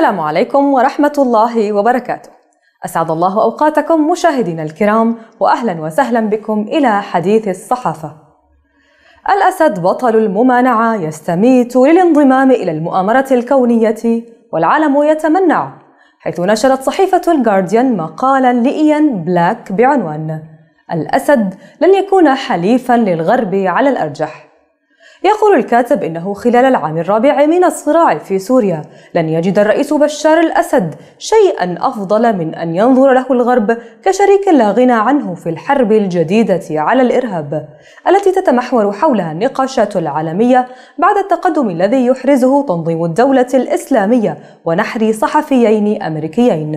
السلام عليكم ورحمة الله وبركاته. أسعد الله أوقاتكم مشاهدينا الكرام وأهلا وسهلا بكم إلى حديث الصحافة. الأسد بطل الممانعة يستميت للانضمام إلى المؤامرة الكونية والعالم يتمنع حيث نشرت صحيفة الجارديان مقالا لإيان بلاك بعنوان الأسد لن يكون حليفا للغرب على الأرجح يقول الكاتب إنه خلال العام الرابع من الصراع في سوريا لن يجد الرئيس بشار الأسد شيئا أفضل من أن ينظر له الغرب كشريك لا غنى عنه في الحرب الجديدة على الإرهاب التي تتمحور حولها النقاشات العالمية بعد التقدم الذي يحرزه تنظيم الدولة الإسلامية ونحر صحفيين أمريكيين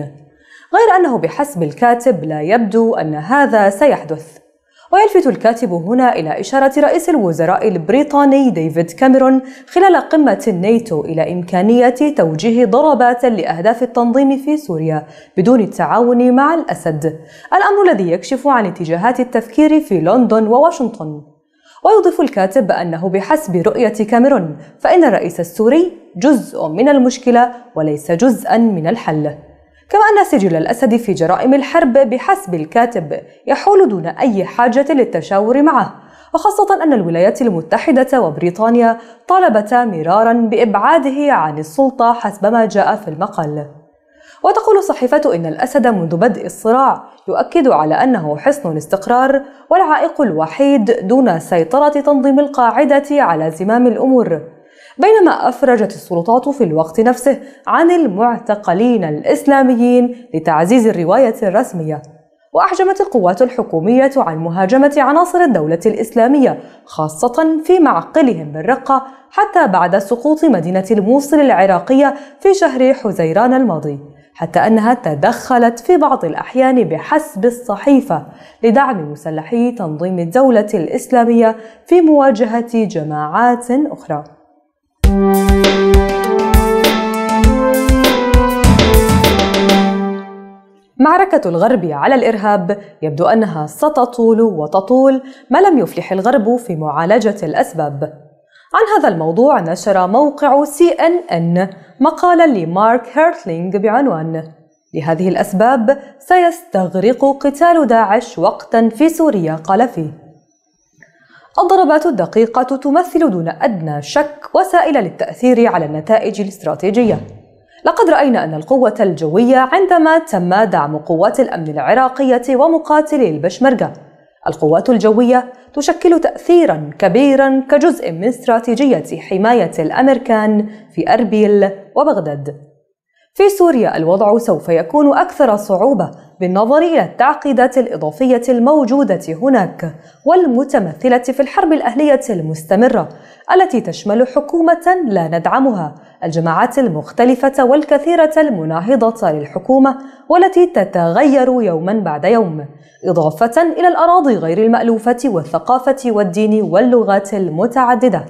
غير أنه بحسب الكاتب لا يبدو أن هذا سيحدث ويلفت الكاتب هنا إلى إشارة رئيس الوزراء البريطاني ديفيد كاميرون خلال قمة الناتو إلى إمكانية توجيه ضربات لأهداف التنظيم في سوريا بدون التعاون مع الأسد، الأمر الذي يكشف عن اتجاهات التفكير في لندن وواشنطن. ويضيف الكاتب أنه بحسب رؤية كاميرون فإن الرئيس السوري جزء من المشكلة وليس جزءا من الحل. كما أن سجل الأسد في جرائم الحرب بحسب الكاتب يحول دون أي حاجة للتشاور معه وخاصة أن الولايات المتحدة وبريطانيا طالبتا مرارا بإبعاده عن السلطة حسب ما جاء في المقال وتقول الصحيفة إن الأسد منذ بدء الصراع يؤكد على أنه حصن الاستقرار والعائق الوحيد دون سيطرة تنظيم القاعدة على زمام الأمور بينما أفرجت السلطات في الوقت نفسه عن المعتقلين الإسلاميين لتعزيز الرواية الرسمية وأحجمت القوات الحكومية عن مهاجمة عناصر الدولة الإسلامية خاصة في معقلهم بالرقة حتى بعد سقوط مدينة الموصل العراقية في شهر حزيران الماضي حتى أنها تدخلت في بعض الأحيان بحسب الصحيفة لدعم مسلحي تنظيم الدولة الإسلامية في مواجهة جماعات أخرى معركة الغرب على الإرهاب يبدو أنها ستطول وتطول ما لم يفلح الغرب في معالجة الأسباب. عن هذا الموضوع نشر موقع سي ان ان مقالا لمارك هيرتلينج بعنوان لهذه الأسباب سيستغرق قتال داعش وقتا في سوريا قال فيه الضربات الدقيقة تمثل دون أدنى شك وسائل للتأثير على النتائج الاستراتيجية لقد رأينا أن القوة الجوية عندما تم دعم قوات الأمن العراقية ومقاتلي البشمركة القوات الجوية تشكل تأثيرا كبيرا كجزء من استراتيجية حماية الأمريكان في أربيل وبغداد في سوريا الوضع سوف يكون أكثر صعوبة بالنظر إلى التعقيدات الإضافية الموجودة هناك والمتمثلة في الحرب الأهلية المستمرة التي تشمل حكومة لا ندعمها، الجماعات المختلفة والكثيرة المناهضة للحكومة والتي تتغير يوما بعد يوم، إضافة إلى الأراضي غير المألوفة والثقافة والدين واللغات المتعددة.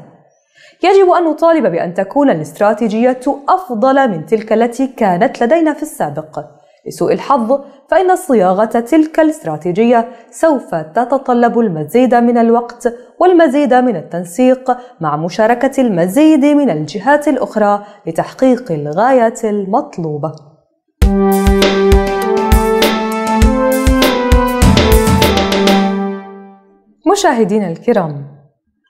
يجب أن نطالب بأن تكون الاستراتيجية أفضل من تلك التي كانت لدينا في السابق. لسوء الحظ فإن صياغة تلك الاستراتيجية سوف تتطلب المزيد من الوقت والمزيد من التنسيق مع مشاركة المزيد من الجهات الأخرى لتحقيق الغاية المطلوبة. مشاهدين الكرام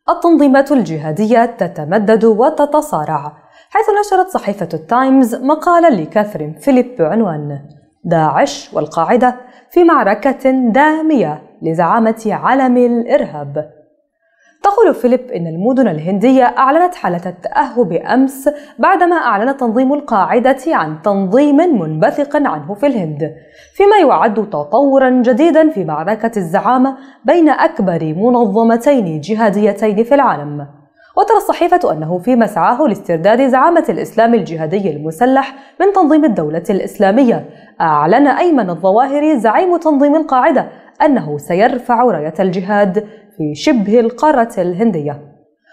التنظيمات الجهادية تتمدد وتتصارع حيث نشرت صحيفة التايمز مقالا لكاثرين فيليب بعنوان داعش والقاعدة في معركة دامية لزعامة عالم الإرهاب تقول فيليب إن المدن الهندية أعلنت حالة التأهب أمس بعدما أعلن تنظيم القاعدة عن تنظيم منبثق عنه في الهند، فيما يعد تطورا جديدا في معركة الزعامة بين أكبر منظمتين جهاديتين في العالم. وترى الصحيفة أنه في مسعاه لاسترداد زعامة الإسلام الجهادي المسلح من تنظيم الدولة الإسلامية، أعلن أيمن الظواهري زعيم تنظيم القاعدة أنه سيرفع راية الجهاد في شبه القارة الهندية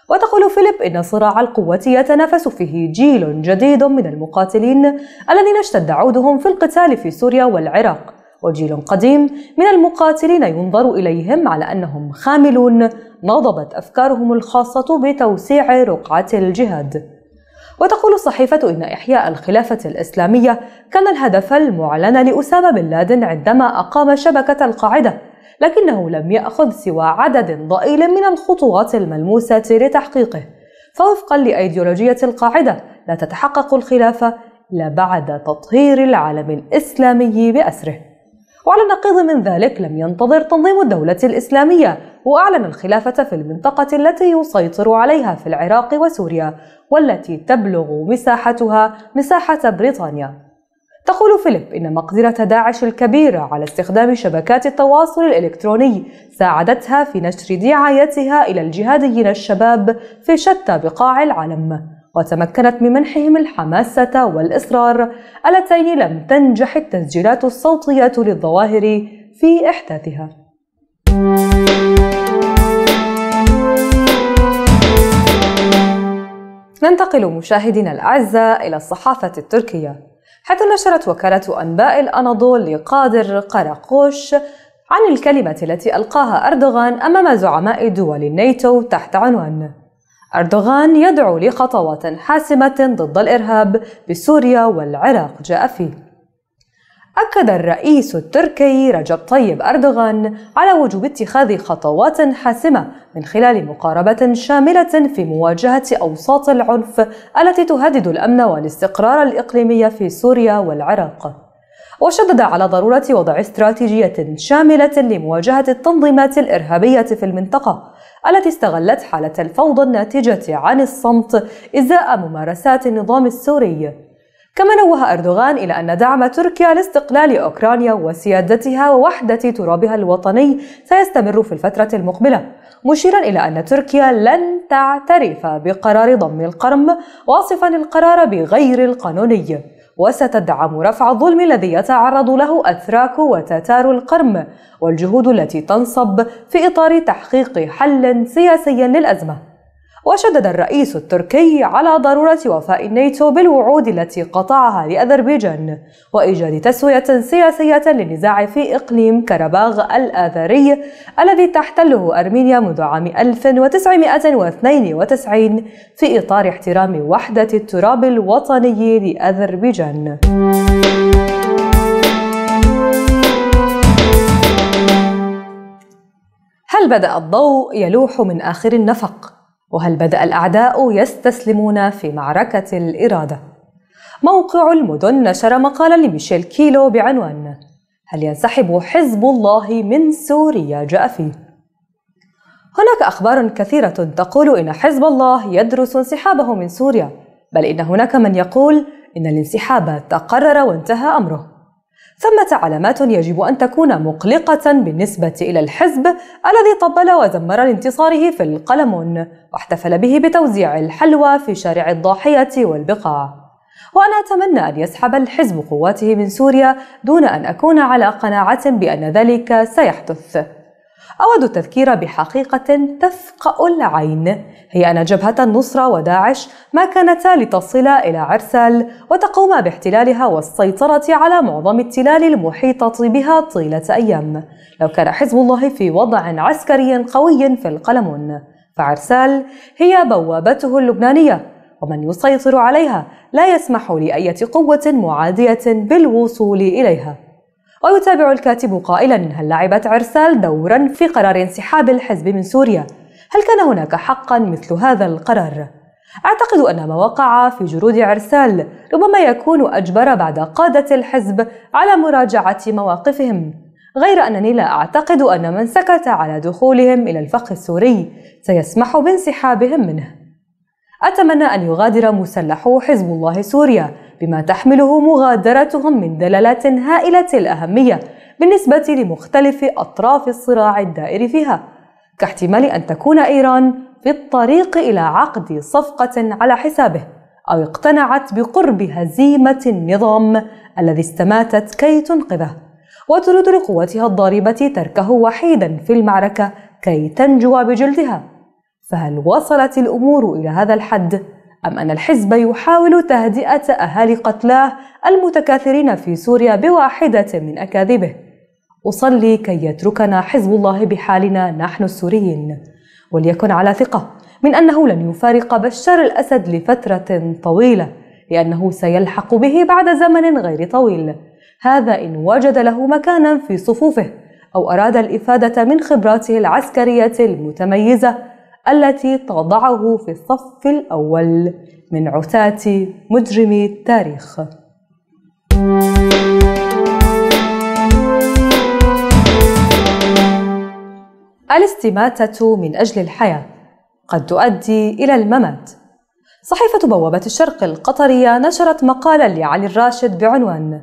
وتقول فيليب إن صراع القوة يتنافس فيه جيل جديد من المقاتلين الذين اشتد عودهم في القتال في سوريا والعراق وجيل قديم من المقاتلين ينظر إليهم على أنهم خاملون نضبت أفكارهم الخاصة بتوسيع رقعة الجهاد وتقول الصحيفة إن إحياء الخلافة الإسلامية كان الهدف المعلن لأسامة بن لادن عندما أقام شبكة القاعدة لكنه لم يأخذ سوى عدد ضئيل من الخطوات الملموسة لتحقيقه فوفقا لأيديولوجية القاعدة لا تتحقق الخلافة إلا بعد تطهير العالم الإسلامي بأسره وعلى النقيض من ذلك لم ينتظر تنظيم الدولة الإسلامية وأعلن الخلافة في المنطقة التي يسيطر عليها في العراق وسوريا والتي تبلغ مساحتها مساحة بريطانيا تقول فيليب إن مقدرة داعش الكبيرة على استخدام شبكات التواصل الإلكتروني ساعدتها في نشر دعايتها إلى الجهاديين الشباب في شتى بقاع العالم وتمكنت من منحهم الحماسة والإصرار اللتين لم تنجح التسجيلات الصوتية للظواهر في إحداثها ننتقل مشاهدينا الأعزاء إلى الصحافة التركية حيث نشرت وكالة أنباء الأناضول لقادر قرقوش عن الكلمة التي ألقاها أردوغان أمام زعماء دول الناتو تحت عنوان أردوغان يدعو لخطوات حاسمة ضد الإرهاب بسوريا والعراق جاء فيه أكد الرئيس التركي رجب طيب أردوغان على وجوب اتخاذ خطوات حاسمة من خلال مقاربة شاملة في مواجهة أوساط العنف التي تهدد الأمن والاستقرار الإقليمي في سوريا والعراق. وشدد على ضرورة وضع استراتيجية شاملة لمواجهة التنظيمات الإرهابية في المنطقة التي استغلت حالة الفوضى الناتجة عن الصمت إزاء ممارسات النظام السوري كما نوه أردوغان إلى أن دعم تركيا لاستقلال أوكرانيا وسيادتها ووحدة ترابها الوطني سيستمر في الفترة المقبلة مشيرا إلى أن تركيا لن تعترف بقرار ضم القرم واصفا القرار بغير القانوني وستدعم رفع الظلم الذي يتعرض له أتراك وتتار القرم والجهود التي تنصب في إطار تحقيق حل سياسي للأزمة وشدد الرئيس التركي على ضرورة وفاء الناتو بالوعود التي قطعها لأذربيجان وإيجاد تسوية سياسية للنزاع في إقليم كرباغ الآذري الذي تحتله أرمينيا منذ عام 1992 في إطار احترام وحدة التراب الوطني لأذربيجان. هل بدأ الضوء يلوح من آخر النفق؟ وهل بدأ الأعداء يستسلمون في معركة الإرادة؟ موقع المدن نشر مقالا لميشيل كيلو بعنوان هل ينسحب حزب الله من سوريا جاء فيه هناك أخبار كثيرة تقول إن حزب الله يدرس انسحابه من سوريا بل إن هناك من يقول إن الانسحاب تقرر وانتهى أمره ثمة علامات يجب أن تكون مقلقة بالنسبة إلى الحزب الذي طبل وزمر لانتصاره في القلمون واحتفل به بتوزيع الحلوى في شارع الضاحية والبقاع وأنا أتمنى أن يسحب الحزب قواته من سوريا دون أن أكون على قناعة بأن ذلك سيحدث أود التذكير بحقيقة تثقأ العين هي أن جبهة النصرة وداعش ما كانتا لتصلا إلى عرسال وتقوما باحتلالها والسيطرة على معظم التلال المحيطة بها طيلة أيام لو كان حزب الله في وضع عسكري قوي في القلمون فعرسال هي بوابته اللبنانية ومن يسيطر عليها لا يسمح لأية قوة معادية بالوصول إليها ويتابع الكاتب قائلا هل لعبت عرسال دورا في قرار انسحاب الحزب من سوريا؟ هل كان هناك حقا مثل هذا القرار؟ أعتقد أن ما وقع في جرود عرسال ربما يكون أجبر بعد قادة الحزب على مراجعة مواقفهم غير أنني لا أعتقد أن من سكت على دخولهم إلى الفخ السوري سيسمح بانسحابهم منه أتمنى أن يغادر مسلحو حزب الله سوريا بما تحمله مغادرتهم من دلالات هائلة الأهمية بالنسبة لمختلف أطراف الصراع الدائر فيها كاحتمال أن تكون إيران في الطريق إلى عقد صفقة على حسابه أو اقتنعت بقرب هزيمة النظام الذي استماتت كي تنقذه وتريد لقوتها الضاربة تركه وحيدا في المعركة كي تنجو بجلدها فهل وصلت الأمور إلى هذا الحد؟ أم أن الحزب يحاول تهدئة أهالي قتلاه المتكاثرين في سوريا بواحدة من أكاذيبه أصلي كي يتركنا حزب الله بحالنا نحن السوريين وليكن على ثقة من أنه لن يفارق بشار الأسد لفترة طويلة لأنه سيلحق به بعد زمن غير طويل هذا إن وجد له مكانا في صفوفه أو أراد الإفادة من خبراته العسكرية المتميزة التي تضعه في الصف الأول من عتاة مجرمي التاريخ. الاستماتة من أجل الحياة قد تؤدي إلى الممات. صحيفة بوابة الشرق القطرية نشرت مقالا لعلي الراشد بعنوان: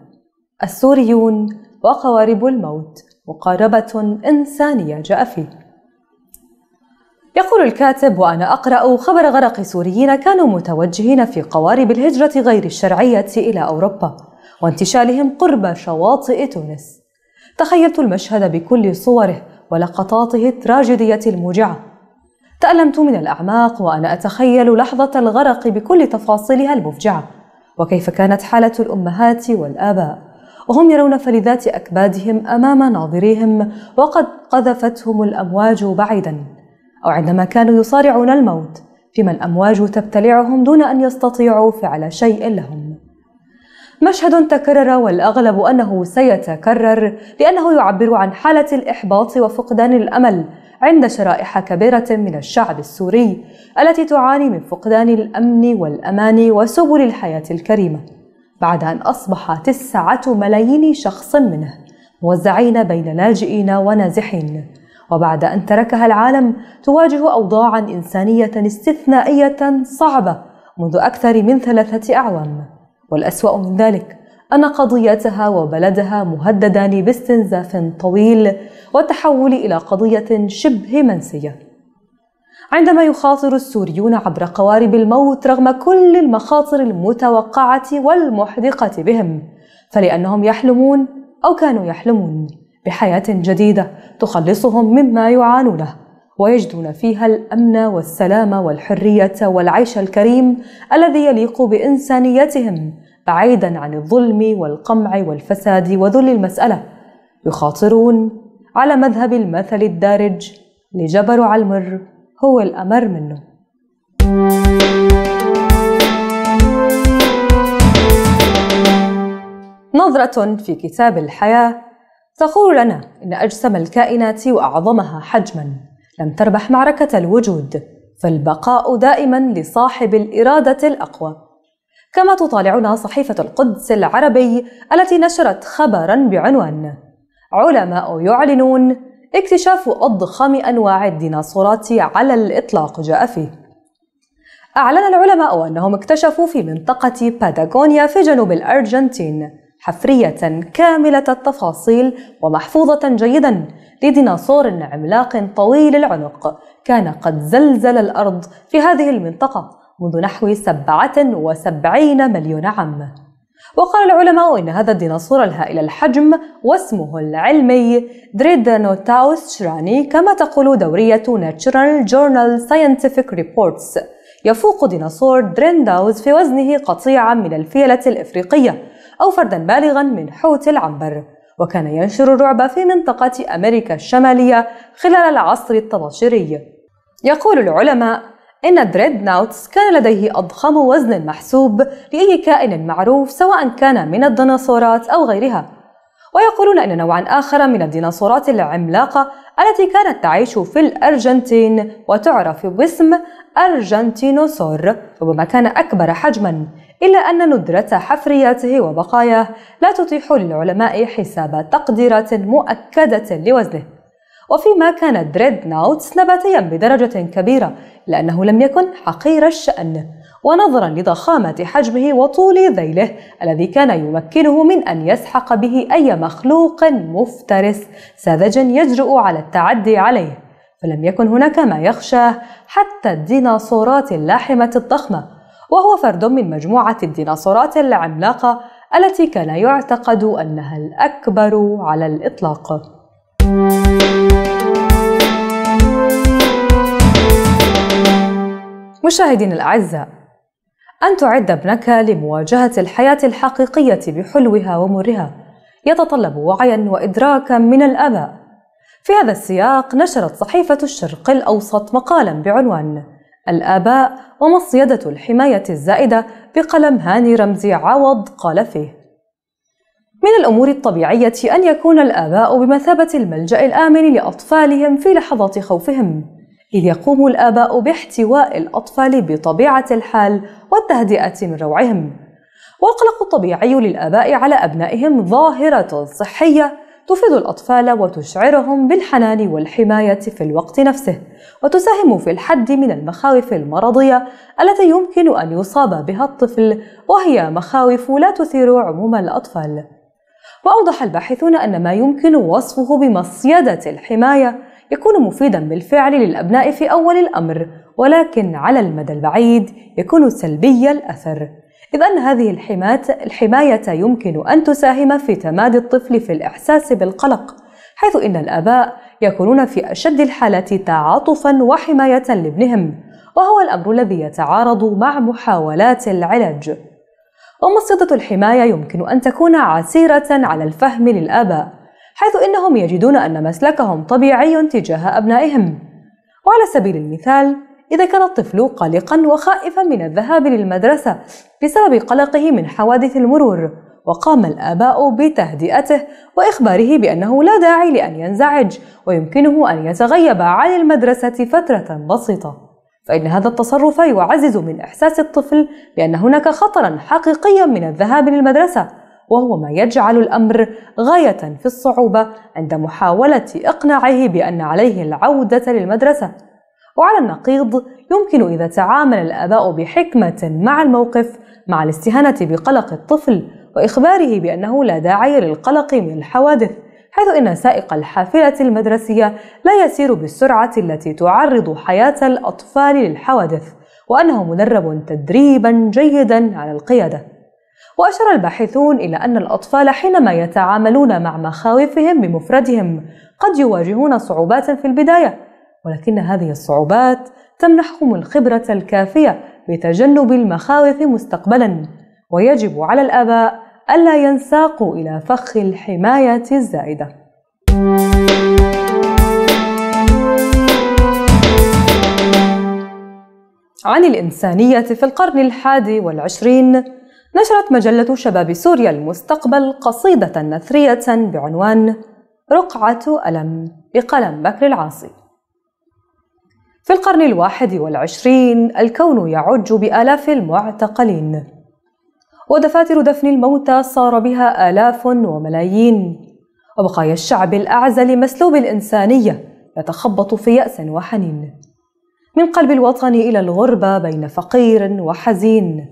السوريون وقوارب الموت مقاربة إنسانية جاء فيه. يقول الكاتب وأنا أقرأ خبر غرق سوريين كانوا متوجهين في قوارب الهجرة غير الشرعية إلى أوروبا وانتشالهم قرب شواطئ تونس تخيلت المشهد بكل صوره ولقطاته التراجيدية الموجعة تألمت من الأعماق وأنا أتخيل لحظة الغرق بكل تفاصيلها المفجعة وكيف كانت حالة الأمهات والآباء وهم يرون فلذات أكبادهم أمام ناظريهم وقد قذفتهم الأمواج بعيداً أو عندما كانوا يصارعون الموت فيما الأمواج تبتلعهم دون أن يستطيعوا فعل شيء لهم مشهد تكرر والأغلب أنه سيتكرر لأنه يعبر عن حالة الإحباط وفقدان الأمل عند شرائح كبيرة من الشعب السوري التي تعاني من فقدان الأمن والأمان وسبل الحياة الكريمة بعد أن أصبح تسعة ملايين شخص منه موزعين بين لاجئين ونازحين وبعد أن تركها العالم تواجه أوضاعا إنسانية استثنائية صعبة منذ أكثر من ثلاثة أعوام والأسوأ من ذلك أن قضيتها وبلدها مهددان باستنزاف طويل والتحول إلى قضية شبه منسية عندما يخاطر السوريون عبر قوارب الموت رغم كل المخاطر المتوقعة والمحدقة بهم فلأنهم يحلمون أو كانوا يحلمون بحياة جديدة تخلصهم مما يعانونه ويجدون فيها الأمن والسلام والحرية والعيش الكريم الذي يليق بإنسانيتهم بعيدا عن الظلم والقمع والفساد وذل المسألة يخاطرون على مذهب المثل الدارج لجبر على المر هو الأمر منه نظرة في كتاب الحياة تقول لنا إن أجسم الكائنات وأعظمها حجمًا لم تربح معركة الوجود، فالبقاء دائمًا لصاحب الإرادة الأقوى. كما تطالعنا صحيفة القدس العربي التي نشرت خبرًا بعنوان: علماء يعلنون اكتشاف أضخم أنواع الديناصورات على الإطلاق جاء فيه. أعلن العلماء أنهم اكتشفوا في منطقة باتاغونيا في جنوب الأرجنتين حفرية كاملة التفاصيل ومحفوظة جيدا لديناصور عملاق طويل العنق كان قد زلزل الأرض في هذه المنطقة منذ نحو 77 مليون عام وقال العلماء إن هذا الديناصور الهائل الحجم واسمه العلمي دريدانوتاوس شراني كما تقول دورية ناتشرال جورنال ساينتفك ريبورتس يفوق ديناصور درينداوز في وزنه قطيعا من الفيلة الإفريقية أو فردا بالغا من حوت العنبر وكان ينشر الرعب في منطقة أمريكا الشمالية خلال العصر الطناشري يقول العلماء إن دريدناوتس كان لديه أضخم وزن محسوب لأي كائن معروف سواء كان من الديناصورات أو غيرها ويقولون أن نوعا آخر من الديناصورات العملاقة التي كانت تعيش في الأرجنتين وتعرف باسم أرجنتينوسور ربما كان أكبر حجما إلا أن ندرة حفرياته وبقاياه لا تتيح للعلماء حساب تقديرات مؤكدة لوزنه وفيما كان دريد ناوتس نباتيا بدرجة كبيرة لأنه لم يكن حقير الشأن ونظرا لضخامة حجمه وطول ذيله الذي كان يمكنه من أن يسحق به أي مخلوق مفترس ساذج يجرؤ على التعدي عليه فلم يكن هناك ما يخشاه حتى الديناصورات اللاحمة الضخمة وهو فرد من مجموعة الديناصورات العملاقة التي كان يعتقد أنها الأكبر على الإطلاق. مشاهدينا الأعزاء، أن تعد ابنك لمواجهة الحياة الحقيقية بحلوها ومرها يتطلب وعيا وإدراكا من الآباء. في هذا السياق نشرت صحيفة الشرق الأوسط مقالا بعنوان الآباء ومصيدة الحماية الزائدة بقلم هاني رمزي عوض قال فيه من الأمور الطبيعية أن يكون الآباء بمثابة الملجأ الآمن لأطفالهم في لحظات خوفهم إذ يقوم الآباء باحتواء الأطفال بطبيعة الحال والتهدئة من روعهم والقلق الطبيعي للآباء على أبنائهم ظاهرة صحية تفيد الأطفال وتشعرهم بالحنان والحماية في الوقت نفسه، وتساهم في الحد من المخاوف المرضية التي يمكن أن يصاب بها الطفل، وهي مخاوف لا تثير عموم الأطفال. وأوضح الباحثون أن ما يمكن وصفه بمصيدة الحماية يكون مفيدا بالفعل للأبناء في أول الأمر، ولكن على المدى البعيد يكون سلبي الأثر. إذ أن هذه الحماية يمكن أن تساهم في تمادي الطفل في الإحساس بالقلق حيث إن الآباء يكونون في أشد الحالات تعاطفا وحماية لابنهم وهو الأمر الذي يتعارض مع محاولات العلاج ومصيدة الحماية يمكن أن تكون عسيرة على الفهم للآباء حيث إنهم يجدون أن مسلكهم طبيعي تجاه أبنائهم وعلى سبيل المثال إذا كان الطفل قلقا وخائفا من الذهاب للمدرسة بسبب قلقه من حوادث المرور وقام الآباء بتهدئته وإخباره بأنه لا داعي لأن ينزعج ويمكنه أن يتغيب عن المدرسة فترة بسيطة فإن هذا التصرف يعزز من إحساس الطفل بأن هناك خطرا حقيقيا من الذهاب للمدرسة وهو ما يجعل الأمر غاية في الصعوبة عند محاولة إقناعه بأن عليه العودة للمدرسة وعلى النقيض يمكن إذا تعامل الآباء بحكمة مع الموقف مع الاستهانة بقلق الطفل وإخباره بأنه لا داعي للقلق من الحوادث حيث إن سائق الحافلة المدرسية لا يسير بالسرعة التي تعرض حياة الأطفال للحوادث وأنه مدرب تدريبا جيدا على القيادة وأشار الباحثون إلى أن الأطفال حينما يتعاملون مع مخاوفهم بمفردهم قد يواجهون صعوبات في البداية ولكن هذه الصعوبات تمنحهم الخبرة الكافية بتجنب المخاوف مستقبلا ويجب على الآباء ألا ينساقوا إلى فخ الحماية الزائدة عن الإنسانية في القرن الحادي والعشرين نشرت مجلة شباب سوريا المستقبل قصيدة نثرية بعنوان رقعة ألم بقلم بكر العاصي في القرن الواحد والعشرين الكون يعج بآلاف المعتقلين ودفاتر دفن الموتى صار بها آلاف وملايين وبقايا الشعب الأعزل مسلوب الإنسانية يتخبط في يأس وحنين من قلب الوطن إلى الغربة بين فقير وحزين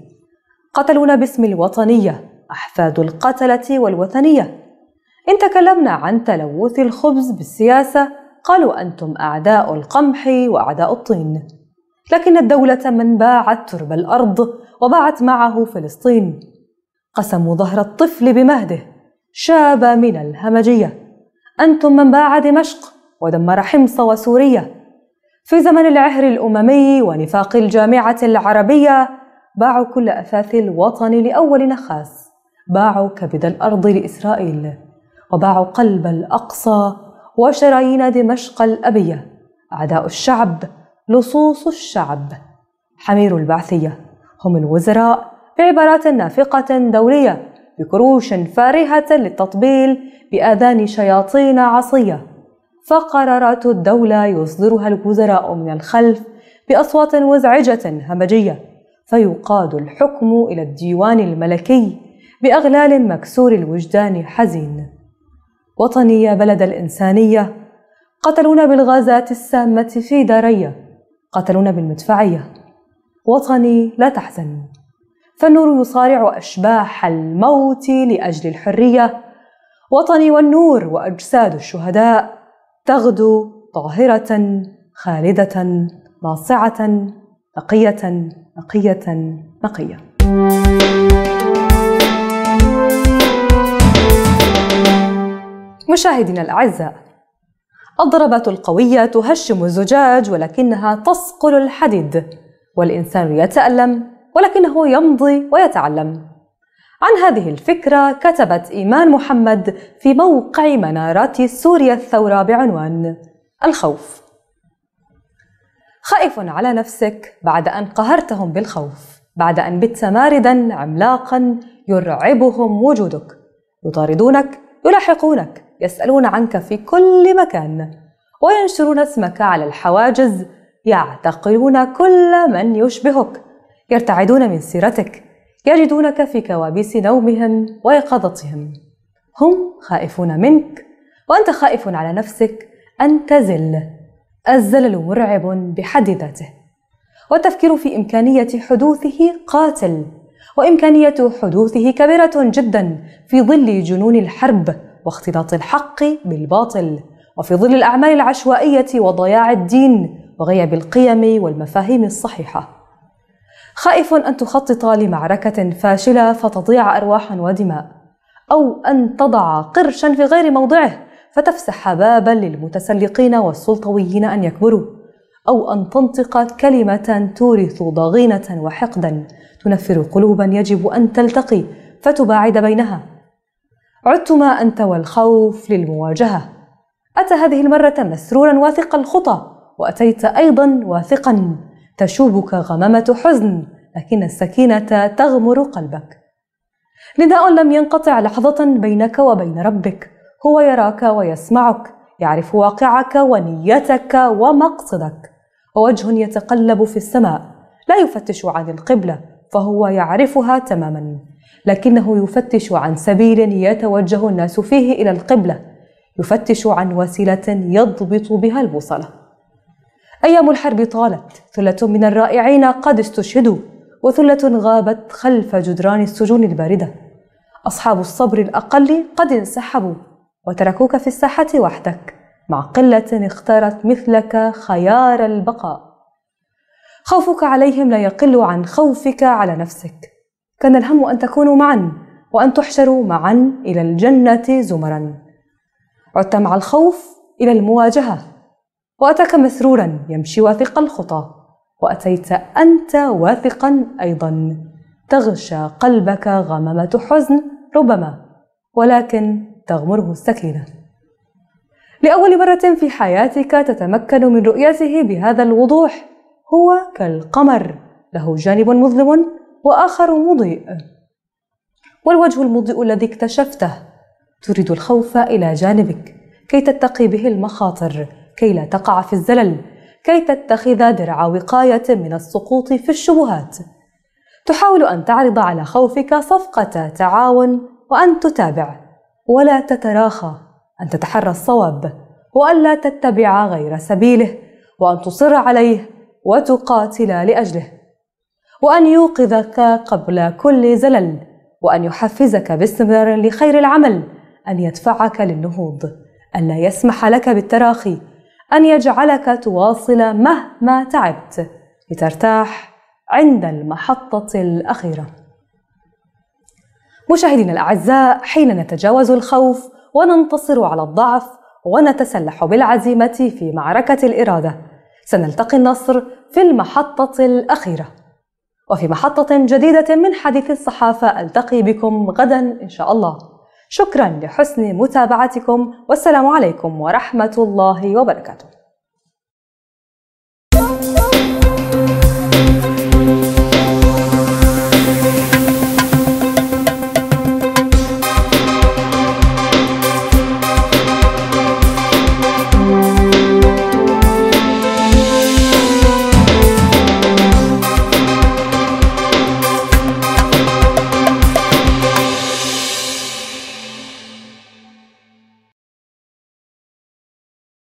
قتلونا باسم الوطنية أحفاد القتلة والوثنية إن تكلمنا عن تلوث الخبز بالسياسة قالوا أنتم أعداء القمح وأعداء الطين لكن الدولة من باعت تربة الأرض وباعت معه فلسطين قسموا ظهر الطفل بمهده شاب من الهمجية أنتم من باع دمشق ودمر حمص وسوريا في زمن العهر الأممي ونفاق الجامعة العربية باعوا كل أثاث الوطن لأول نخاس باعوا كبد الأرض لإسرائيل وباعوا قلب الأقصى وشرايين دمشق الأبية أعداء الشعب لصوص الشعب حمير البعثية هم الوزراء بعبارات نافقة دولية بكروش فارهة للتطبيل بآذان شياطين عصية فقرارات الدولة يصدرها الوزراء من الخلف بأصوات مزعجة همجية فيقاد الحكم إلى الديوان الملكي بأغلال مكسور الوجدان حزين وطني يا بلد الإنسانية قتلونا بالغازات السامة في داري قتلونا بالمدفعية وطني لا تحزن فالنور يصارع أشباح الموت لأجل الحرية وطني والنور وأجساد الشهداء تغدو طاهرة خالدة ناصعة نقية نقية نقية, نقية. مشاهدينا الأعزاء الضربات القوية تهشم الزجاج ولكنها تصقل الحديد والإنسان يتألم ولكنه يمضي ويتعلم عن هذه الفكرة كتبت إيمان محمد في موقع منارات سوريا الثورة بعنوان الخوف خائف على نفسك بعد أن قهرتهم بالخوف بعد أن بت ماردا عملاقا يرعبهم وجودك يطاردونك يلاحقونك يسألون عنك في كل مكان وينشرون اسمك على الحواجز يعتقلون كل من يشبهك يرتعدون من سيرتك يجدونك في كوابيس نومهم ويقظتهم هم خائفون منك وأنت خائف على نفسك أن تزل الزلل مرعب بحد ذاته والتفكير في إمكانية حدوثه قاتل وإمكانية حدوثه كبيرة جدا في ظل جنون الحرب واختلاط الحق بالباطل وفي ظل الأعمال العشوائية وضياع الدين وغياب القيم والمفاهيم الصحيحة خائف أن تخطط لمعركة فاشلة فتضيع أرواحا ودماء أو أن تضع قرشا في غير موضعه فتفسح بابا للمتسلقين والسلطويين أن يكبروا أو أن تنطق كلمة تورث ضغينة وحقدا تنفر قلوبا يجب أن تلتقي فتباعد بينها عدتما أنت والخوف للمواجهة أتى هذه المرة مسرورا واثق الخطى وأتيت أيضا واثقا تشوبك غمامة حزن لكن السكينة تغمر قلبك نداء لم ينقطع لحظة بينك وبين ربك هو يراك ويسمعك يعرف واقعك ونيتك ومقصدك ووجه يتقلب في السماء لا يفتش عن القبلة فهو يعرفها تماما لكنه يفتش عن سبيل يتوجه الناس فيه إلى القبلة يفتش عن وسيلة يضبط بها البوصلة أيام الحرب طالت ثلة من الرائعين قد استشهدوا وثلة غابت خلف جدران السجون الباردة أصحاب الصبر الأقل قد انسحبوا وتركوك في الساحة وحدك مع قلة اختارت مثلك خيار البقاء خوفك عليهم لا يقل عن خوفك على نفسك كان الهم أن تكونوا معا وأن تحشروا معا إلى الجنة زمرا عدت مع الخوف إلى المواجهة وأتاك مسرورا يمشي واثق الخطى وأتيت أنت واثقا أيضا تغشى قلبك غمامة حزن ربما ولكن تغمره السكينة لأول مرة في حياتك تتمكن من رؤيته بهذا الوضوح هو كالقمر له جانب مظلم وآخر مضيء والوجه المضيء الذي اكتشفته تريد الخوف إلى جانبك كي تتقي به المخاطر كي لا تقع في الزلل كي تتخذ درع وقاية من السقوط في الشبهات تحاول أن تعرض على خوفك صفقة تعاون وأن تتابع ولا تتراخى أن تتحرى الصواب وألا تتبع غير سبيله وأن تصر عليه وتقاتل لأجله وأن يوقظك قبل كل زلل وأن يحفزك باستمرار لخير العمل أن يدفعك للنهوض أن لا يسمح لك بالتراخي أن يجعلك تواصل مهما تعبت لترتاح عند المحطة الأخيرة مشاهدينا الأعزاء حين نتجاوز الخوف وننتصر على الضعف ونتسلح بالعزيمة في معركة الإرادة سنلتقي النصر في المحطة الأخيرة وفي محطة جديدة من حديث الصحافة ألتقي بكم غدا إن شاء الله شكرا لحسن متابعتكم والسلام عليكم ورحمة الله وبركاته